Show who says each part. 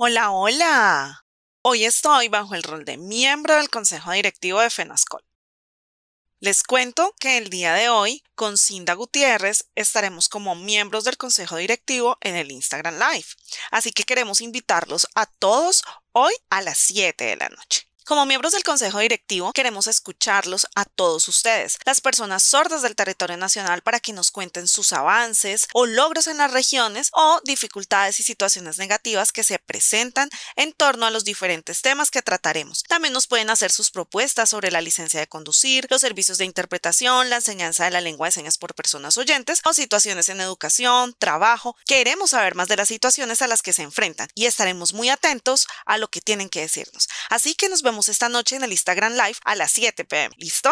Speaker 1: Hola, hola. Hoy estoy bajo el rol de miembro del Consejo Directivo de FENASCOL. Les cuento que el día de hoy, con Cinda Gutiérrez, estaremos como miembros del Consejo Directivo en el Instagram Live. Así que queremos invitarlos a todos hoy a las 7 de la noche. Como miembros del Consejo Directivo, queremos escucharlos a todos ustedes, las personas sordas del territorio nacional, para que nos cuenten sus avances o logros en las regiones o dificultades y situaciones negativas que se presentan en torno a los diferentes temas que trataremos. También nos pueden hacer sus propuestas sobre la licencia de conducir, los servicios de interpretación, la enseñanza de la lengua de señas por personas oyentes o situaciones en educación, trabajo. Queremos saber más de las situaciones a las que se enfrentan y estaremos muy atentos a lo que tienen que decirnos. Así que nos vemos esta noche en el Instagram Live a las 7 pm. ¿Listo?